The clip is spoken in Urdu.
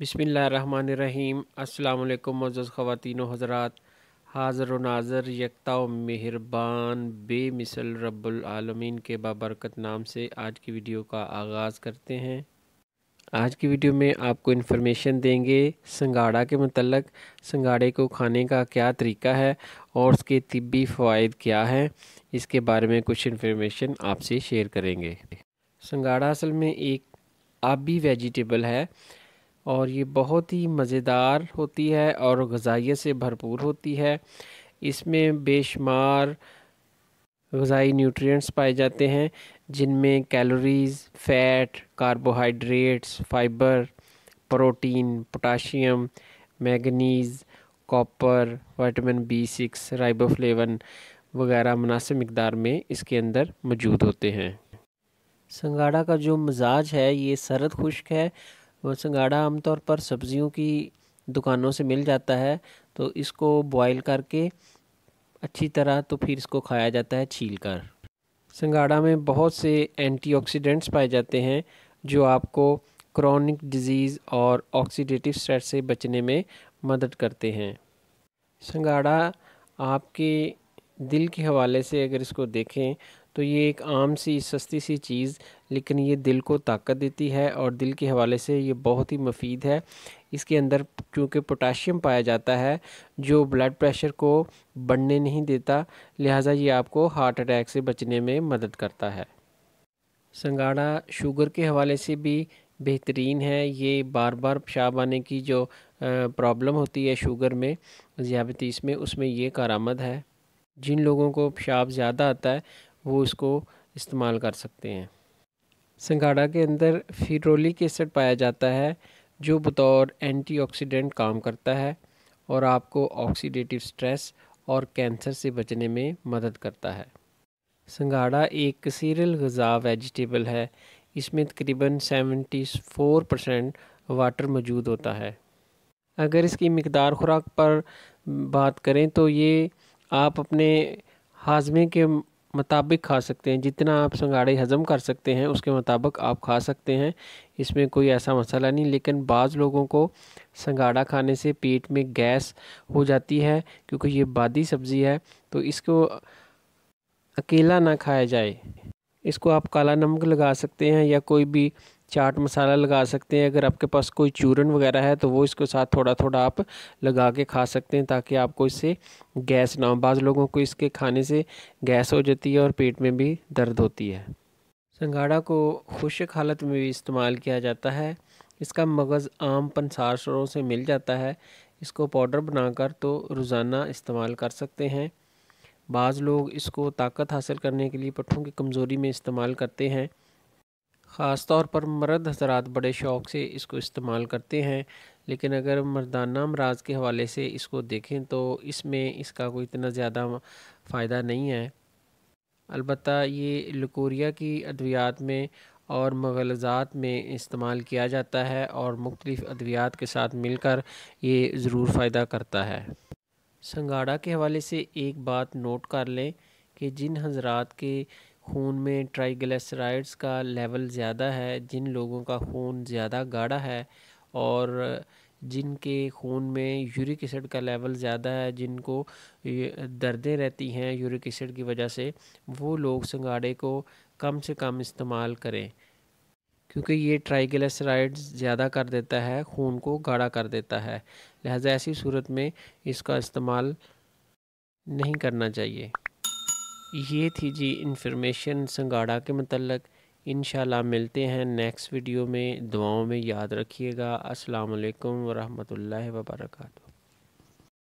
بسم اللہ الرحمن الرحیم السلام علیکم معزز خواتین و حضرات حاضر و ناظر یکتا و مہربان بے مثل رب العالمین کے بابرکت نام سے آج کی ویڈیو کا آغاز کرتے ہیں آج کی ویڈیو میں آپ کو انفارمیشن دیں گے سنگاڑا کے متعلق سنگاڑے کو کھانے کا کیا طریقہ ہے اور اس کے طبی فوائد کیا ہیں اس کے بارے میں کچھ انفارمیشن آپ سے شیئر کریں گے سنگاڑا اصل میں ایک آبی ویجیٹیبل ہے اور یہ بہت ہی مزیدار ہوتی ہے اور غذائیت سے بھرپور ہوتی ہے اس میں بے شمار غذائی نیوٹرینٹس پائے جاتے ہیں جن میں calories fat carbohydrates fibre protein potassium manganese copper vitamin B six riboflavin وغیرہ مناسب مقدار میں اس کے اندر موجود ہوتے ہیں سنگاڑا کا جو مزاج ہے یہ سرد خشک ہے وہ سنگھاڑا عام طور پر سبزیوں کی دکانوں سے مل جاتا ہے تو اس کو بوائل کر کے اچھی طرح تو پھر اس کو کھایا جاتا ہے چھیل کر سنگھاڑا میں بہت سے اینٹی آکسیڈنٹس پائے جاتے ہیں جو آپ کو کرونک ڈیزیز اور آکسیڈیٹیو سٹریس سے بچنے میں مدد کرتے ہیں سنگھاڑا آپ کے دل کے حوالے سے اگر اس کو دیکھیں تو یہ ایک عام سی سستی سی چیز لیکن یہ دل کو طاقت دیتی ہے اور دل کے حوالے سے یہ بہت ہی مفید ہے اس کے اندر چونکہ پوٹاشیم پایا جاتا ہے جو بلڈ پریشر کو بڑھنے نہیں دیتا لہٰذا یہ آپ کو ہارٹ اٹیک سے بچنے میں مدد کرتا ہے سنگاڑا شوگر کے حوالے سے بھی بہترین ہے یہ بار بار پیشاب آنے کی جو پرابلم ہوتی ہے شوگر میں ضیاب میں اس میں یہ کارآمد ہے جن لوگوں کو پشاب زیادہ آتا ہے وہ اس کو استعمال کر سکتے ہیں سنگھاڑا کے اندر فیرولک ایسڈ پایا جاتا ہے جو بطور اینٹی آکسیڈنٹ کام کرتا ہے اور آپ کو آکسیڈیٹیو سٹریس اور کینسر سے بچنے میں مدد کرتا ہے سنگھاڑا ایک کثیرل غذا ویجیٹیبل ہے اس میں تقریباً سیونٹی فور پرسینٹ واٹر موجود ہوتا ہے اگر اس کی مقدار خوراک پر بات کریں تو یہ آپ اپنے ہاضمے کے مطابق کھا سکتے ہیں جتنا آپ سنگاڑے ہضم کر سکتے ہیں اس کے مطابق آپ کھا سکتے ہیں اس میں کوئی ایسا مسئلہ نہیں لیکن بعض لوگوں کو سنگاڑا کھانے سے پیٹ میں گیس ہو جاتی ہے کیونکہ یہ بادی سبزی ہے تو اس کو اکیلا نہ کھایا جائے اس کو آپ کالا نمک لگا سکتے ہیں یا کوئی بھی چاٹ مسالہ لگا سکتے ہیں اگر آپ کے پاس کوئی چورن وغیرہ ہے تو وہ اس کے ساتھ تھوڑا تھوڑا آپ لگا کے کھا سکتے ہیں تاکہ آپ کو اس سے گیس نہ ہو بعض لوگوں کو اس کے کھانے سے گیس ہو جاتی ہے اور پیٹ میں بھی درد ہوتی ہے سنگھاڑا کو خشک حالت میں بھی استعمال کیا جاتا ہے اس کا مغز عام پنسار سروں سے مل جاتا ہے اس کو پاؤڈر بنا کر تو روزانہ استعمال کر سکتے ہیں بعض لوگ اس کو طاقت حاصل کرنے کے لیے پٹھوں کی کمزوری میں استعمال کرتے ہیں خاص طور پر مرد حضرات بڑے شوق سے اس کو استعمال کرتے ہیں لیکن اگر مردانہ مراض کے حوالے سے اس کو دیکھیں تو اس میں اس کا کوئی اتنا زیادہ فائدہ نہیں ہے البتہ یہ لکوریا کی ادویات میں اور مغلزات میں استعمال کیا جاتا ہے اور مختلف ادویات کے ساتھ مل کر یہ ضرور فائدہ کرتا ہے سنگاڑا کے حوالے سے ایک بات نوٹ کر لیں کہ جن حضرات کے خون میں ٹرائی گلیسرائڈس کا لیول زیادہ ہے جن لوگوں کا خون زیادہ گاڑھا ہے اور جن کے خون میں یورک ایسڈ کا لیول زیادہ ہے جن کو دردیں رہتی ہیں یورک ایسڈ کی وجہ سے وہ لوگ سنگاڑے کو کم سے کم استعمال کریں کیونکہ یہ ٹرائی گلیسٹرائڈز زیادہ کر دیتا ہے خون کو گاڑھا کر دیتا ہے لہٰذا ایسی صورت میں اس کا استعمال نہیں کرنا چاہیے یہ تھی جی انفارمیشن سنگاڑا کے متعلق انشاءاللہ ملتے ہیں نیکسٹ ویڈیو میں دعاؤں میں یاد رکھیے گا السلام علیکم ورحمۃ اللہ وبرکاتہ